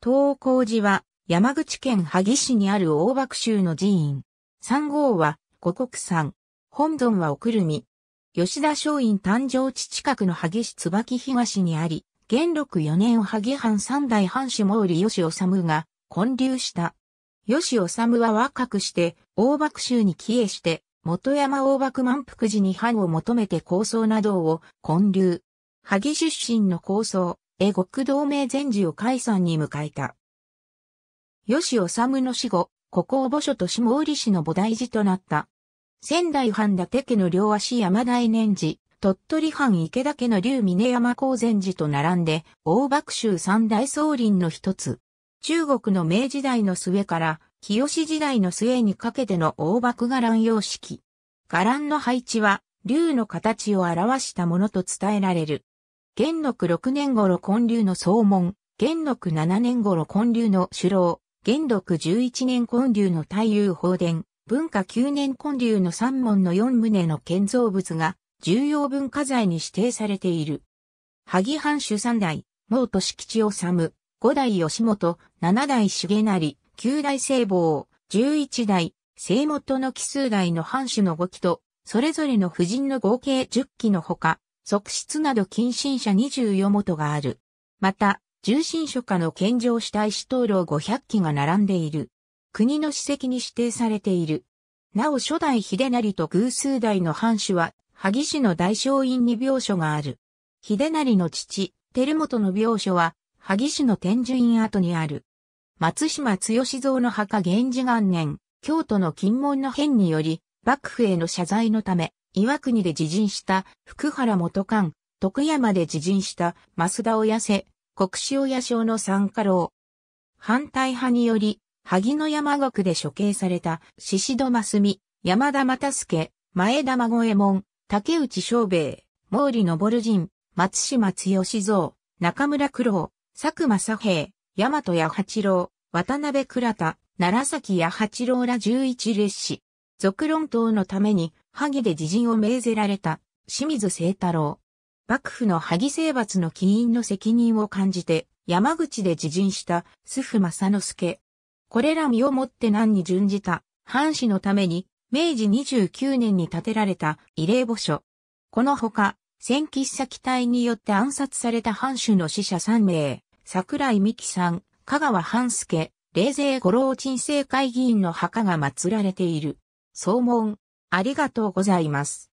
東光寺は山口県萩市にある大爆州の寺院。三号は五国山。本尊はおくるみ。吉田松陰誕生地近くの萩市椿東にあり、元禄四年萩藩三代藩主毛利義治が建立した。義治は若くして大爆州に帰依して、元山大爆満腹時に藩を求めて構想などを建立。萩出身の構想、英国同盟全寺を解散に迎えた。吉治の死後、国王墓所と下織市の菩提寺となった。仙台藩伊達家の両足山大念寺、鳥取藩池田家の竜峰山高禅寺と並んで、大幕州三大僧林の一つ。中国の明時代の末から、清時代の末にかけての大幕伽藍様式。伽藍の配置は、竜の形を表したものと伝えられる。元禄6年頃建立の総門、元禄7年頃建立の首老、元禄11年建立の太遊法殿、文化9年建立の三門の4棟の建造物が重要文化財に指定されている。萩藩主三代、毛都敷地治、五代吉本、七代重成、九代聖坊、十一代、聖元の奇数代の藩主の五期と、それぞれの夫人の合計十期のほか、側室など近親者24元がある。また、重心書家の献上した石灯籠500基が並んでいる。国の史跡に指定されている。なお初代秀成と偶数代の藩主は、萩市の大商院に病所がある。秀成の父、照本の病所は、萩市の天寿院跡にある。松島剛蔵の墓源氏元年、京都の金門の変により、幕府への謝罪のため、岩国で自陣した福原元官、徳山で自陣した増田親瀬、国士親将の三家老。反対派により、萩野山国で処刑された宍戸真澄、山田又助、前田孫右衛門、竹内昌兵衛、毛利昇仁、松島剛蔵、中村九郎、佐久間佐平、大和八八郎、渡辺倉田、楢崎八八郎ら十一列士。続論等のために萩で自陣を命ぜられた清水清太郎。幕府の萩征伐の起因の責任を感じて山口で自陣した須府正之助。これら身をもって難に準じた藩士のために明治29年に建てられた慰霊墓所。このほか、戦喫先隊によって暗殺された藩主の死者3名、桜井美希さん、香川半助、冷勢五郎鎮政会議員の墓が祀られている。総門、ありがとうございます。